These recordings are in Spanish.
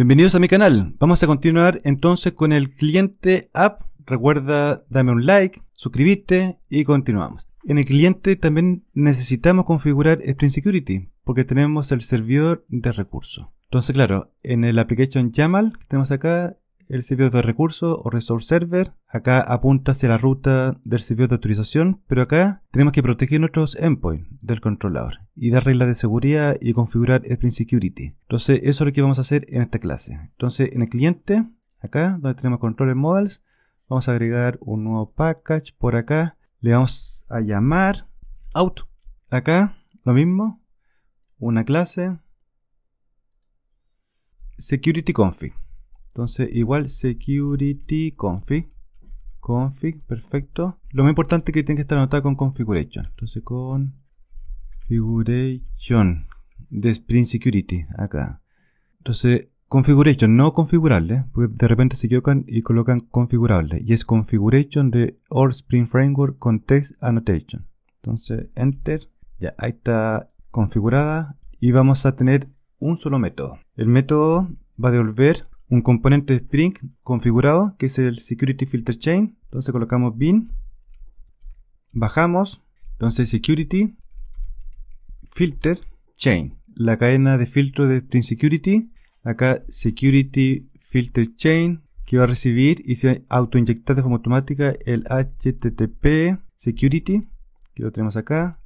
Bienvenidos a mi canal. Vamos a continuar entonces con el cliente app. Recuerda dame un like, suscribirte y continuamos. En el cliente también necesitamos configurar Spring Security porque tenemos el servidor de recursos. Entonces, claro, en el application YAML que tenemos acá el servidor de recursos o resource server. Acá apunta hacia la ruta del servidor de autorización, pero acá tenemos que proteger nuestros endpoints del controlador y dar reglas de seguridad y configurar Spring Security. Entonces, eso es lo que vamos a hacer en esta clase. Entonces, en el cliente, acá donde tenemos controller models, vamos a agregar un nuevo package por acá. Le vamos a llamar out. Acá, lo mismo, una clase security config. Entonces, igual security config. Config, perfecto. Lo más importante es que tiene que estar anotado con configuration. Entonces, configuration de Spring Security, acá. Entonces, configuration, no configurable, porque de repente se equivocan y colocan configurable. Y es configuration de all Spring Framework Context Annotation. Entonces, enter. Ya, ahí está configurada y vamos a tener un solo método. El método va a devolver un componente de Spring configurado, que es el Security Filter Chain. Entonces colocamos bin, bajamos, entonces Security Filter Chain, la cadena de filtro de Spring Security. Acá Security Filter Chain, que va a recibir y se autoinyectar de forma automática el HTTP Security, que lo tenemos acá.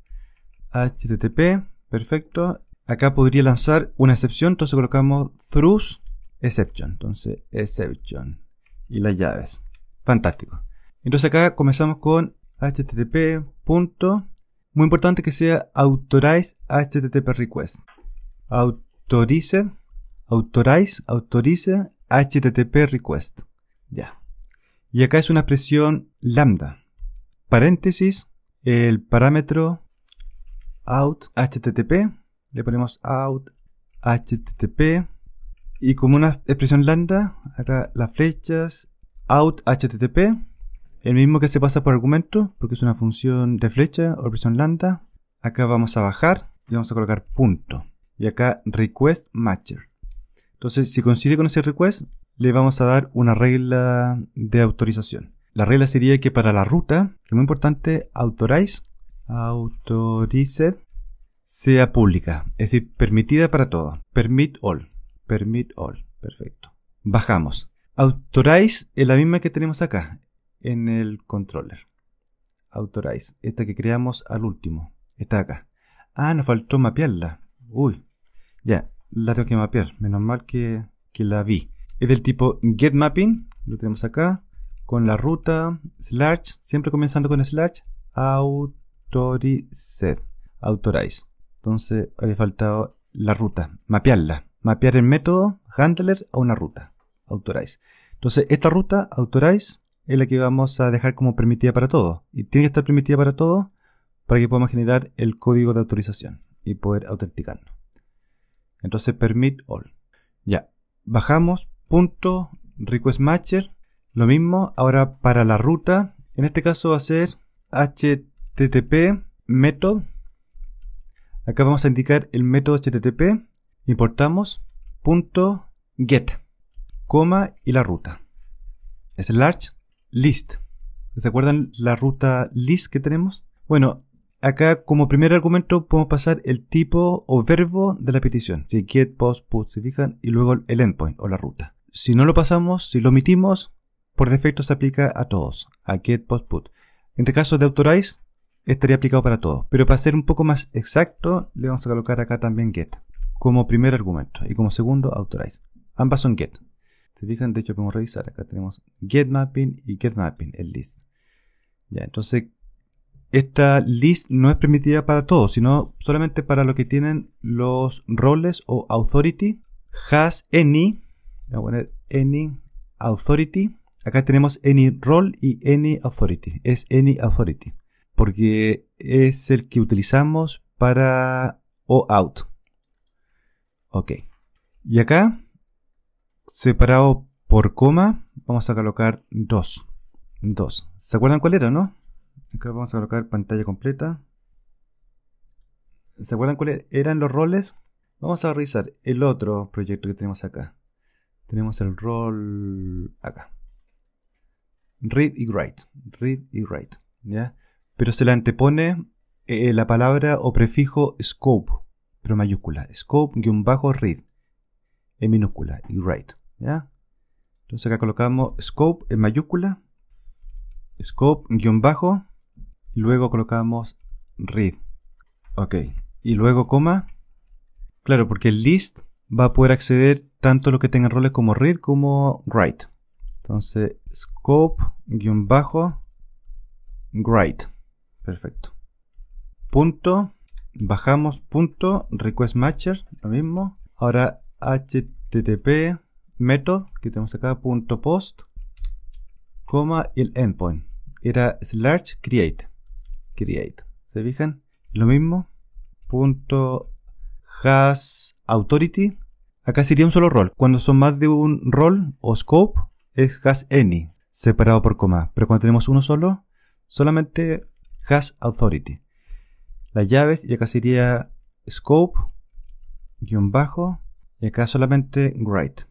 HTTP, perfecto. Acá podría lanzar una excepción, entonces colocamos thrus exception. Entonces, exception. Y las llaves. Fantástico. Entonces acá comenzamos con http. Punto. Muy importante que sea authorize http request. Autorice, authorize, autorice http request. Ya. Y acá es una expresión lambda. Paréntesis, el parámetro out http. Le ponemos out http y como una expresión lambda, acá las flechas out http, el mismo que se pasa por argumento, porque es una función de flecha o expresión lambda. Acá vamos a bajar y vamos a colocar punto. Y acá request matcher. Entonces, si coincide con ese request, le vamos a dar una regla de autorización. La regla sería que para la ruta, que es muy importante, authorize, authorized, sea pública, es decir, permitida para todo, permit all. Permit all. Perfecto. Bajamos. Authorize es la misma que tenemos acá en el controller. Authorize. Esta que creamos al último. Está acá. Ah, nos faltó mapearla. Uy. Ya, la tengo que mapear. Menos mal que, que la vi. Es del tipo get mapping. Lo tenemos acá. Con la ruta slash. Siempre comenzando con slash. Authorize. Authorize. Entonces había faltado la ruta. Mapearla mapear el método, handler a una ruta, authorize. Entonces, esta ruta, authorize, es la que vamos a dejar como permitida para todo. Y tiene que estar permitida para todo para que podamos generar el código de autorización y poder autenticarnos Entonces, permit all. Ya, bajamos punto request matcher. Lo mismo, ahora para la ruta, en este caso va a ser http method. Acá vamos a indicar el método http Importamos punto .get, coma y la ruta. Es el large list. ¿Se acuerdan la ruta list que tenemos? Bueno, acá como primer argumento podemos pasar el tipo o verbo de la petición. Si get, post, put, se fijan, y luego el endpoint o la ruta. Si no lo pasamos, si lo omitimos, por defecto se aplica a todos, a get, post, put. En este caso de authorize, estaría aplicado para todos. Pero para ser un poco más exacto, le vamos a colocar acá también get como primer argumento. Y como segundo, authorize. Ambas son get. ¿Se fijan? De hecho, podemos revisar. Acá tenemos get mapping y get mapping, el list. Ya, entonces, esta list no es permitida para todos, sino solamente para lo que tienen los roles o authority. Has any, voy a poner any authority. Acá tenemos any role y any authority. Es any authority. Porque es el que utilizamos para o out. Ok. Y acá, separado por coma, vamos a colocar dos, dos, ¿Se acuerdan cuál era, no? Acá vamos a colocar pantalla completa. ¿Se acuerdan cuáles eran los roles? Vamos a revisar el otro proyecto que tenemos acá. Tenemos el rol acá. Read y write. Read y write. ¿ya? Pero se le antepone eh, la palabra o prefijo scope pero mayúscula. Scope-read en minúscula y write. ¿ya? Entonces acá colocamos scope en mayúscula, scope-bajo, luego colocamos read. Ok, y luego coma. Claro, porque el list va a poder acceder tanto lo que tenga roles como read como write. Entonces, scope-write. bajo. Perfecto. Punto bajamos punto request matcher, lo mismo. Ahora http method que tenemos acá punto post, coma y el endpoint. Era slash create, create. ¿Se fijan? Lo mismo. Punto has authority. Acá sería un solo rol. Cuando son más de un rol o scope es has any separado por coma. Pero cuando tenemos uno solo, solamente has authority las llaves y acá sería scope guión bajo y acá solamente great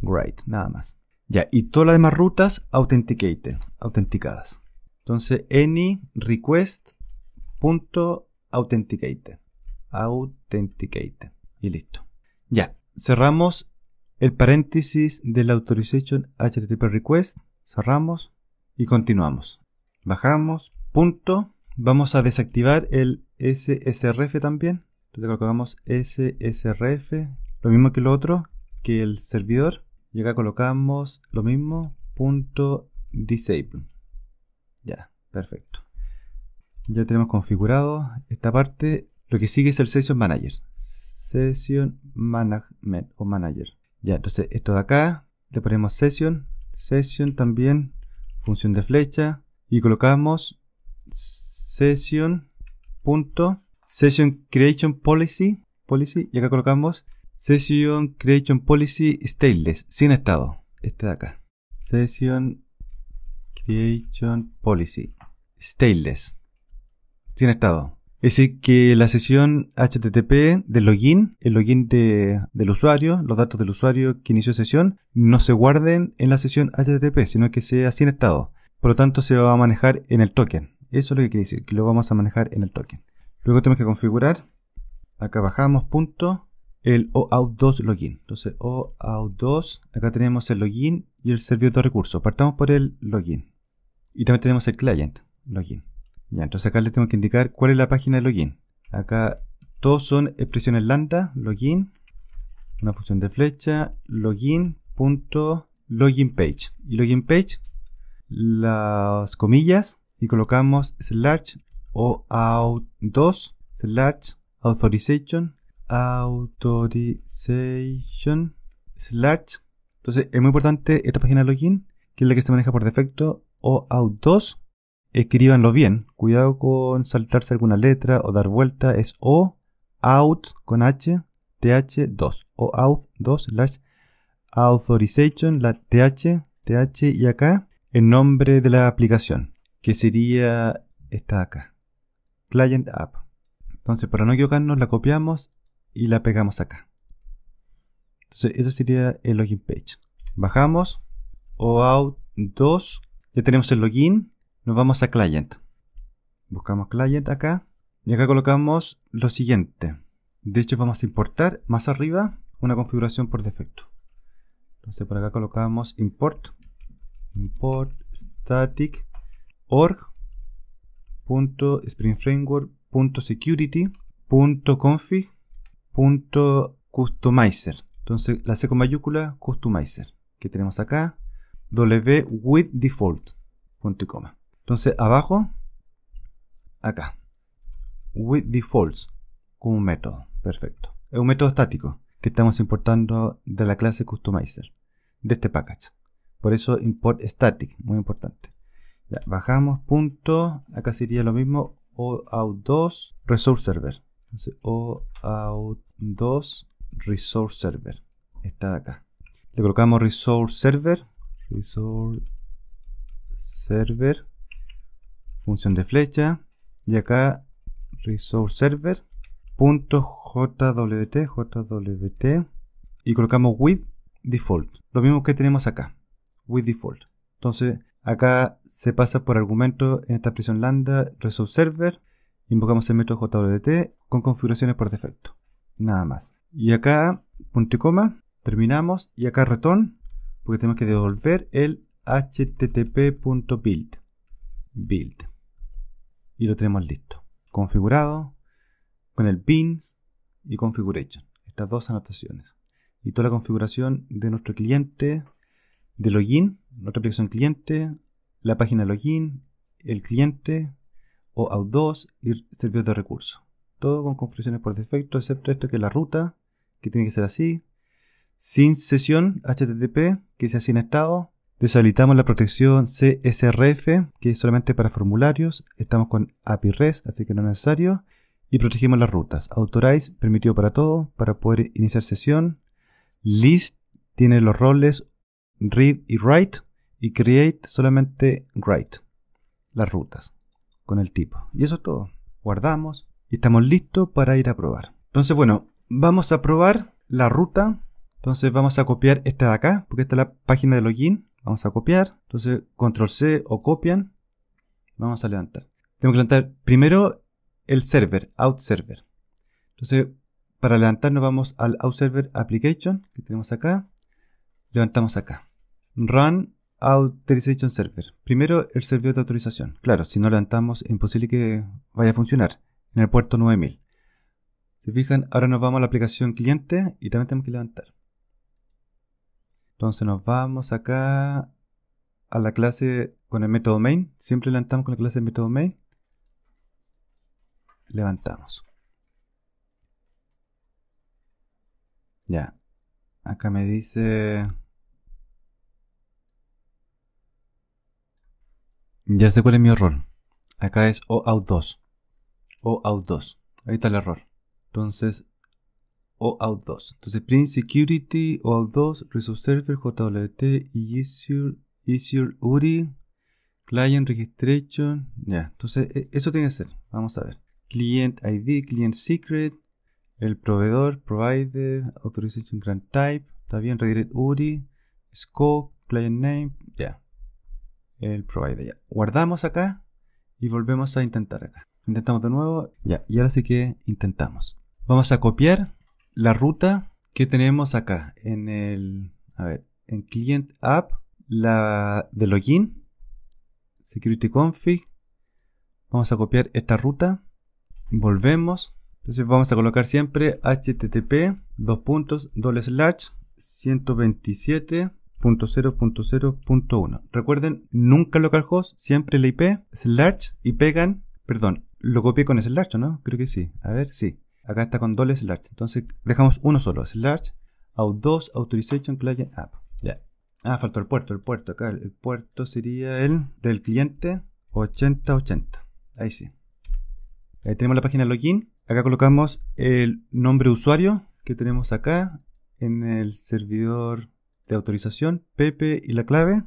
great nada más ya y todas las demás rutas authenticated autenticadas entonces any request punto authenticated authenticated y listo ya cerramos el paréntesis del authorization http request cerramos y continuamos bajamos punto Vamos a desactivar el SSRF también. Entonces colocamos SSRF, lo mismo que lo otro, que el servidor. Y acá colocamos lo mismo, punto disable. Ya, perfecto. Ya tenemos configurado esta parte. Lo que sigue es el Session Manager. Session Management o Manager. Ya, entonces esto de acá, le ponemos Session, Session también, función de flecha, y colocamos session session creation policy policy y acá colocamos session creation policy stateless sin estado este de acá session creation policy stateless sin estado es decir, que la sesión HTTP del login, el login del usuario, los datos del usuario que inició sesión, no se guarden en la sesión HTTP, sino que sea sin estado. Por lo tanto, se va a manejar en el token. Eso es lo que quiere decir, que lo vamos a manejar en el token. Luego tenemos que configurar. Acá bajamos punto, el OAuth2 login. Entonces OAuth2, acá tenemos el login y el servidor de recursos. Partamos por el login. Y también tenemos el client login. Ya, entonces acá le tengo que indicar cuál es la página de login. Acá todos son expresiones lambda, login, una función de flecha, login, punto, login page. Y login page, las comillas y colocamos slash o out2 slash authorization authorization slash entonces es muy importante esta página de login que es la que se maneja por defecto o out2 escríbanlo bien cuidado con saltarse alguna letra o dar vuelta es o out con h th2 o out2 slash authorization la th th y acá el nombre de la aplicación que sería esta de acá, Client App. Entonces, para no equivocarnos, la copiamos y la pegamos acá. Entonces, esa sería el login page. Bajamos, OAuth 2, ya tenemos el login, nos vamos a client. Buscamos client acá y acá colocamos lo siguiente. De hecho, vamos a importar más arriba una configuración por defecto. Entonces, por acá colocamos import, import static org.springframework.security.config.customizer. Entonces, la C con mayúscula, customizer, que tenemos acá, w.withDefault, punto y coma. Entonces, abajo, acá, with defaults, como un método, perfecto. Es un método estático que estamos importando de la clase customizer, de este package. Por eso, import static, muy importante bajamos punto, acá sería lo mismo, OAuth2 Resource Server. Entonces, OAuth2 Resource Server. Está acá. Le colocamos Resource Server. Resource Server. Función de flecha. Y acá Resource Server. JWT, Y colocamos with default. Lo mismo que tenemos acá. With default. Entonces, Acá se pasa por argumento en esta prisión lambda resolve server. Invocamos el método JWT con configuraciones por defecto. Nada más. Y acá, punto y coma, terminamos. Y acá return, porque tenemos que devolver el http.build. Build. Y lo tenemos listo. Configurado con el pins y configuration. Estas dos anotaciones. Y toda la configuración de nuestro cliente de login nuestra aplicación cliente, la página login, el cliente o out2 y servicios de recursos. Todo con configuraciones por defecto, excepto esto que es la ruta, que tiene que ser así. Sin sesión HTTP, que sea sin estado. Deshabilitamos la protección CSRF, que es solamente para formularios. Estamos con API REST, así que no es necesario. Y protegimos las rutas. Authorize, permitido para todo, para poder iniciar sesión. List, tiene los roles read y write y create solamente write las rutas con el tipo. Y eso es todo. Guardamos y estamos listos para ir a probar. Entonces, bueno, vamos a probar la ruta. Entonces vamos a copiar esta de acá, porque esta es la página de login. Vamos a copiar. Entonces, control C o copian. Vamos a levantar. tenemos que levantar primero el server, out server. Entonces, para levantarnos vamos al out server application que tenemos acá. Levantamos acá. Run Authorization Server. Primero, el servidor de autorización. Claro, si no levantamos, es imposible que vaya a funcionar en el puerto 9000. si fijan, ahora nos vamos a la aplicación cliente y también tenemos que levantar. Entonces nos vamos acá a la clase con el método main. Siempre levantamos con la clase de método main. Levantamos. Ya. Acá me dice Ya sé cuál es mi error. Acá es OAuth 2. OAuth 2. Ahí está el error. Entonces, OAuth 2. Entonces, Print Security, OAuth 2, Resource Server, JWT, Azure, URI, Client Registration. Ya, entonces e-, eso tiene que ser. Vamos a ver. Client ID, Client Secret, el proveedor, Provider, Authorization Grant Type, está bien, Redirect URI, Scope, Client Name. Ya, el provider. Guardamos acá y volvemos a intentar acá. Intentamos de nuevo. Ya, y ahora sí que intentamos. Vamos a copiar la ruta que tenemos acá en el, a ver, en client app, la de login, security config. Vamos a copiar esta ruta. Volvemos. Entonces vamos a colocar siempre http dos puntos 127 .0.0.1 Recuerden, nunca localhost, siempre la IP, slash y pegan, perdón, lo copié con slash, ¿no? Creo que sí. A ver, sí. Acá está con doble slash. Entonces dejamos uno solo, slash, out2, authorization client app. Ya. Ah, faltó el puerto, el puerto acá. El puerto sería el del cliente 8080. Ahí sí. Ahí tenemos la página login. Acá colocamos el nombre usuario que tenemos acá en el servidor de autorización, PP y la clave.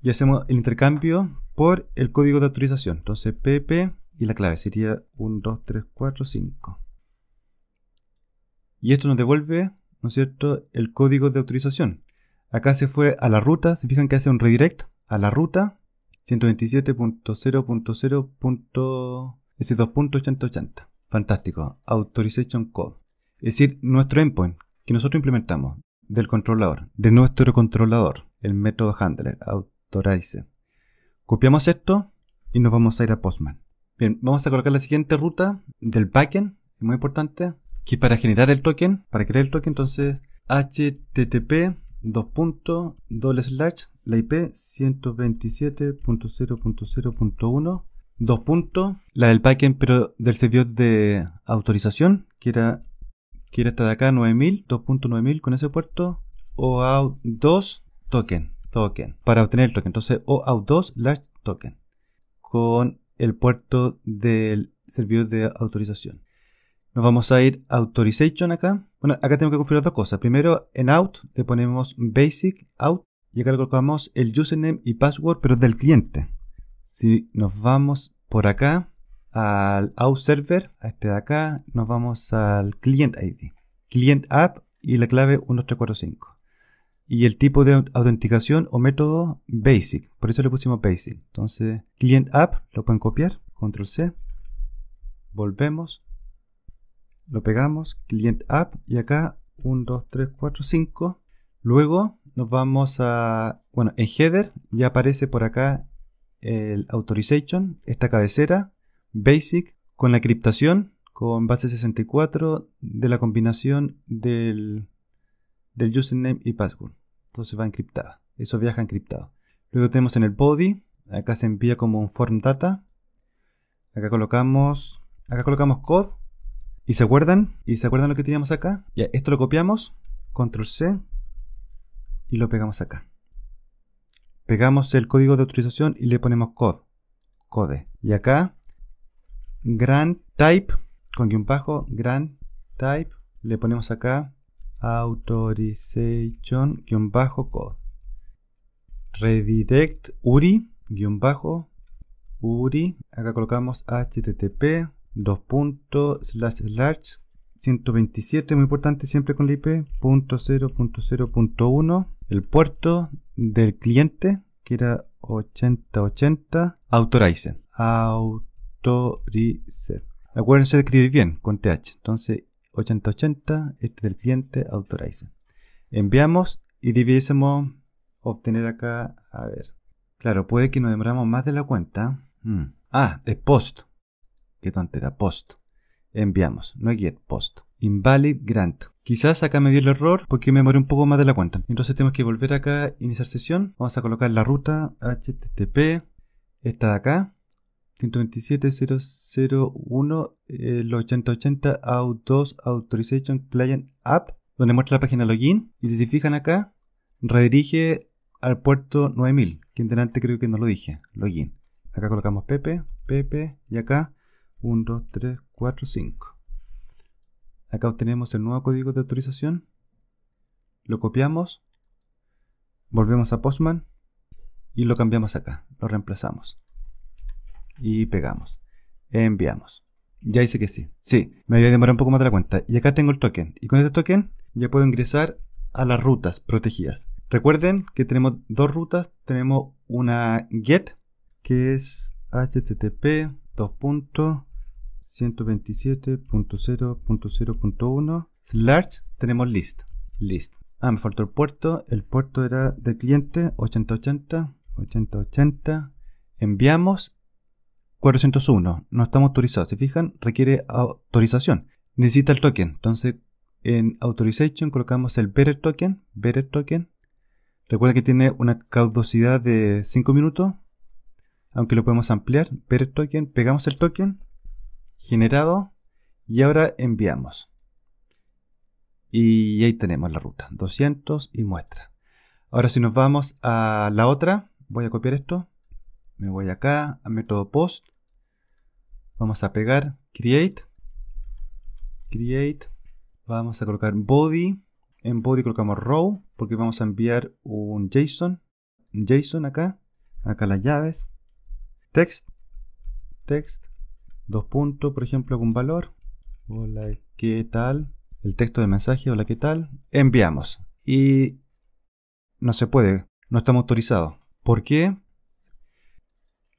Y hacemos el intercambio por el código de autorización. Entonces PP y la clave sería 1, 2, 3, 4, 5. Y esto nos devuelve, ¿no es cierto?, el código de autorización. Acá se fue a la ruta, se fijan que hace un redirect a la ruta 12700s 28080 Fantástico, Authorization Code. Es decir, nuestro endpoint que nosotros implementamos del controlador, de nuestro controlador, el método handler, authorize. Copiamos esto y nos vamos a ir a Postman. Bien, vamos a colocar la siguiente ruta del backend, muy importante, que para generar el token, para crear el token, entonces http dos la IP 127.0.0.1, dos puntos, la del backend pero del servidor de autorización, que era Quiere estar de acá, 9000, 2.9000 con ese puerto, OAuth 2 token, token, para obtener el token. Entonces, OAuth 2 large token, con el puerto del servidor de autorización. Nos vamos a ir a Authorization acá. Bueno, acá tengo que configurar dos cosas. Primero, en out le ponemos basic out y acá le colocamos el username y password, pero del cliente. Si nos vamos por acá, al out server, a este de acá, nos vamos al client ID, client app y la clave 1345. Y el tipo de autenticación o método basic, por eso le pusimos basic. Entonces, client app lo pueden copiar, control C, volvemos, lo pegamos, client app y acá 12345, Luego nos vamos a, bueno, en header ya aparece por acá el authorization, esta cabecera BASIC con la criptación con base 64 de la combinación del, del username y password. Entonces va encriptada. Eso viaja encriptado. Luego tenemos en el body. Acá se envía como un form data. Acá colocamos, acá colocamos code. ¿Y se acuerdan? ¿Y se acuerdan lo que teníamos acá? Ya, esto lo copiamos. Control C. Y lo pegamos acá. Pegamos el código de autorización y le ponemos code. Code. Y acá grand type, con guión bajo, grand type, le ponemos acá authorization guión bajo code. Redirect URI guión bajo URI. Acá colocamos http dos puntos slash large 127, muy importante siempre con la IP, punto .0.0.1, punto el puerto del cliente, que era 8080, Autorize au Acuérdense de escribir bien con TH. Entonces, 8080, este del cliente, autoriza. Enviamos y debiésemos obtener acá, a ver. Claro, puede que nos demoramos más de la cuenta. Mm. Ah, es post. Qué tontera, post. Enviamos, no get, post. Invalid grant. Quizás acá me dio el error porque me demoré un poco más de la cuenta. Entonces tenemos que volver acá, iniciar sesión. Vamos a colocar la ruta http, esta de acá, 127001 el 8080 AU2 Authorization Client App, donde muestra la página login. Y si se fijan acá, redirige al puerto 9000, que en delante creo que no lo dije, login. Acá colocamos Pepe, Pepe, y acá 1, 2, 3, 4, 5. Acá obtenemos el nuevo código de autorización. Lo copiamos. Volvemos a Postman. Y lo cambiamos acá. Lo reemplazamos y pegamos. Enviamos. Ya dice que sí. Sí, me voy a demorar un poco más de la cuenta. Y acá tengo el token. Y con este token ya puedo ingresar a las rutas protegidas. Recuerden que tenemos dos rutas. Tenemos una get, que es http 2.127.0.0.1 slash tenemos list. List. Ah, me faltó el puerto. El puerto era del cliente 8080 8080. Enviamos 401. No estamos autorizados. Se fijan, requiere autorización. Necesita el token. Entonces, en Authorization colocamos el Better Token. Better Token. Recuerda que tiene una caudosidad de 5 minutos. Aunque lo podemos ampliar. Better Token. Pegamos el token. Generado. Y ahora enviamos. Y ahí tenemos la ruta. 200 y muestra. Ahora si nos vamos a la otra. Voy a copiar esto. Me voy acá a método post. Vamos a pegar, create, create, vamos a colocar body, en body colocamos row, porque vamos a enviar un JSON, JSON acá, acá las llaves, text, text, dos puntos, por ejemplo, algún valor, hola, ¿qué tal? El texto de mensaje, hola, ¿qué tal? Enviamos. Y no se puede, no estamos autorizados. ¿Por qué?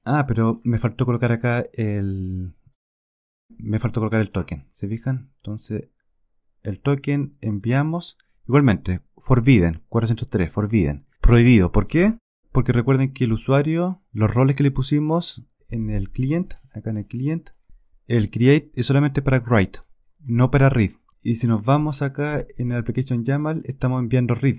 Ah, pero me faltó colocar acá el... Me faltó colocar el token, ¿se fijan? Entonces, el token enviamos... Igualmente, forbidden, 403, forbidden. Prohibido, ¿por qué? Porque recuerden que el usuario, los roles que le pusimos en el client, acá en el client, el create es solamente para write, no para read. Y si nos vamos acá en el application YAML, estamos enviando read,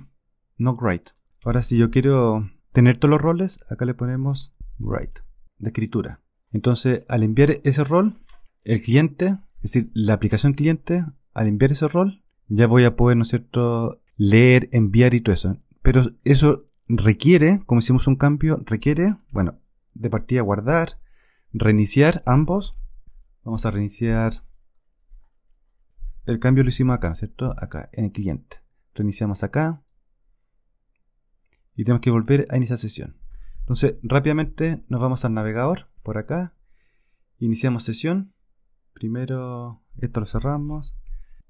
no write. Ahora si yo quiero tener todos los roles, acá le ponemos write de escritura. Entonces, al enviar ese rol, el cliente, es decir, la aplicación cliente, al enviar ese rol, ya voy a poder, ¿no es cierto?, leer, enviar y todo eso. Pero eso requiere, como hicimos un cambio, requiere, bueno, de partida guardar, reiniciar ambos. Vamos a reiniciar. El cambio lo hicimos acá, ¿no es cierto? Acá, en el cliente. Reiniciamos acá. Y tenemos que volver a iniciar sesión. Entonces, rápidamente nos vamos al navegador, por acá. Iniciamos sesión. Primero, esto lo cerramos.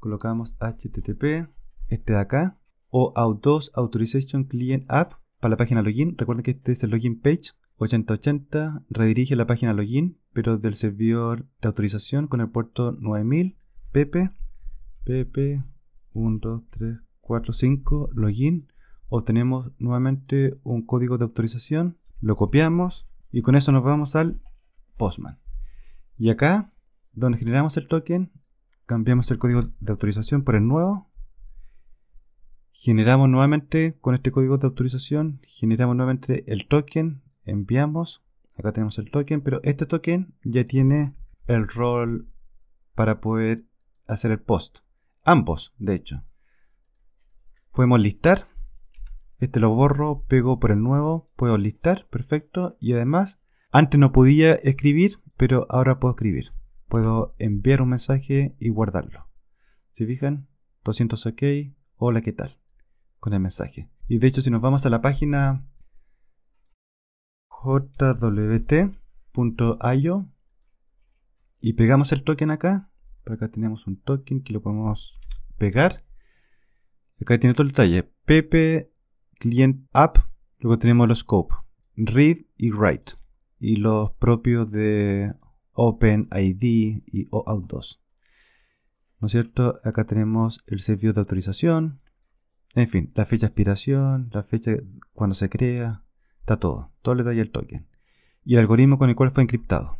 Colocamos HTTP, este de acá. O Auth2 Authorization Client App para la página login. Recuerden que este es el login page 8080. Redirige la página login, pero del servidor de autorización con el puerto 9000. PP, PP, 1, login. Obtenemos nuevamente un código de autorización lo copiamos y con eso nos vamos al Postman. Y acá, donde generamos el token, cambiamos el código de autorización por el nuevo. Generamos nuevamente con este código de autorización, generamos nuevamente el token, enviamos, acá tenemos el token, pero este token ya tiene el rol para poder hacer el post. Ambos, de hecho. Podemos listar este lo borro, pego por el nuevo, puedo listar, perfecto. Y además, antes no podía escribir, pero ahora puedo escribir. Puedo enviar un mensaje y guardarlo. Si fijan? 200 OK, hola, ¿qué tal? Con el mensaje. Y de hecho, si nos vamos a la página jwt.io y pegamos el token acá, por acá tenemos un token que lo podemos pegar. Acá tiene todo el detalle. Pepe Client App, luego tenemos los scope, read y write, y los propios de OpenID y OAuth 2. ¿No es cierto? Acá tenemos el servicio de autorización, en fin, la fecha de expiración, la fecha cuando se crea, está todo, todo el detalle el token, y el algoritmo con el cual fue encriptado.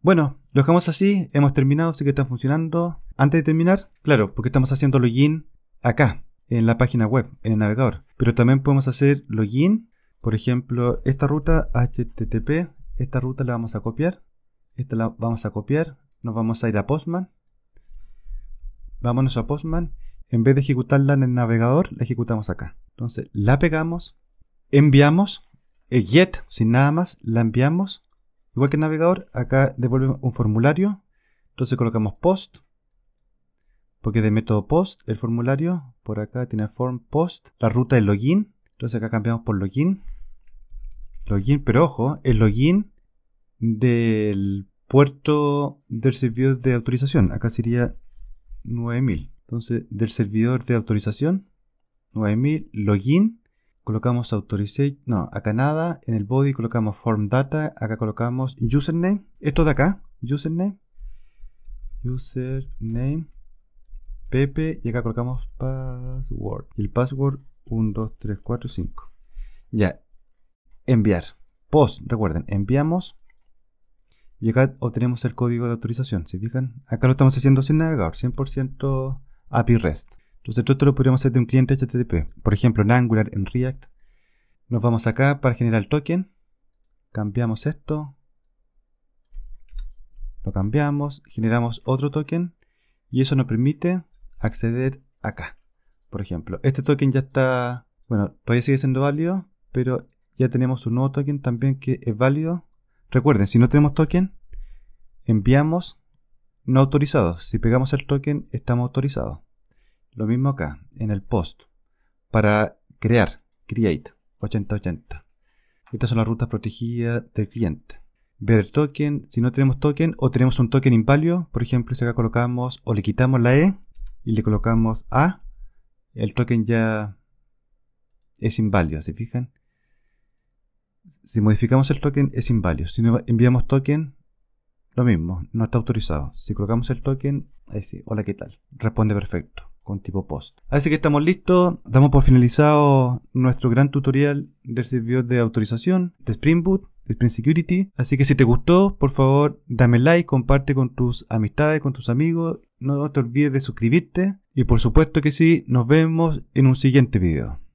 Bueno, lo dejamos así, hemos terminado, sí que está funcionando. Antes de terminar, claro, porque estamos haciendo login acá, en la página web, en el navegador. Pero también podemos hacer login. Por ejemplo, esta ruta HTTP, esta ruta la vamos a copiar. Esta la vamos a copiar. Nos vamos a ir a Postman. Vámonos a Postman. En vez de ejecutarla en el navegador, la ejecutamos acá. Entonces, la pegamos, enviamos, el get sin nada más, la enviamos. Igual que el navegador, acá devuelve un formulario. Entonces colocamos post, porque de método post, el formulario, por acá tiene form post, la ruta de login, entonces acá cambiamos por login, login, pero ojo, el login del puerto del servidor de autorización, acá sería 9000, entonces del servidor de autorización, 9000, login, colocamos autorization. no, acá nada, en el body colocamos form data, acá colocamos username, esto de acá, username, username, Pepe y acá colocamos password. Y el password 1, 2, 3, 4, 5. Ya. Enviar. Post, recuerden, enviamos. Y acá obtenemos el código de autorización, si fijan? Acá lo estamos haciendo sin navegador, 100% API REST. Entonces todo esto lo podríamos hacer de un cliente HTTP. Por ejemplo, en Angular, en React. Nos vamos acá para generar el token. Cambiamos esto. Lo cambiamos, generamos otro token. Y eso nos permite acceder acá. Por ejemplo, este token ya está, bueno, todavía sigue siendo válido, pero ya tenemos un nuevo token también que es válido. Recuerden, si no tenemos token, enviamos no autorizados. Si pegamos el token, estamos autorizados. Lo mismo acá, en el post, para crear, create, 8080. Estas son las rutas protegidas del cliente. Ver token, si no tenemos token o tenemos un token inválido, por ejemplo, si acá colocamos o le quitamos la E, y le colocamos A, el token ya es inválido, ¿se fijan? Si modificamos el token es inválido. Si no enviamos token, lo mismo, no está autorizado. Si colocamos el token, ahí sí, hola, ¿qué tal? Responde perfecto, con tipo post. Así que estamos listos, damos por finalizado nuestro gran tutorial del servidor de autorización de Spring Boot de Sprint Security. Así que si te gustó, por favor, dame like, comparte con tus amistades, con tus amigos. No te olvides de suscribirte. Y por supuesto que sí, nos vemos en un siguiente video.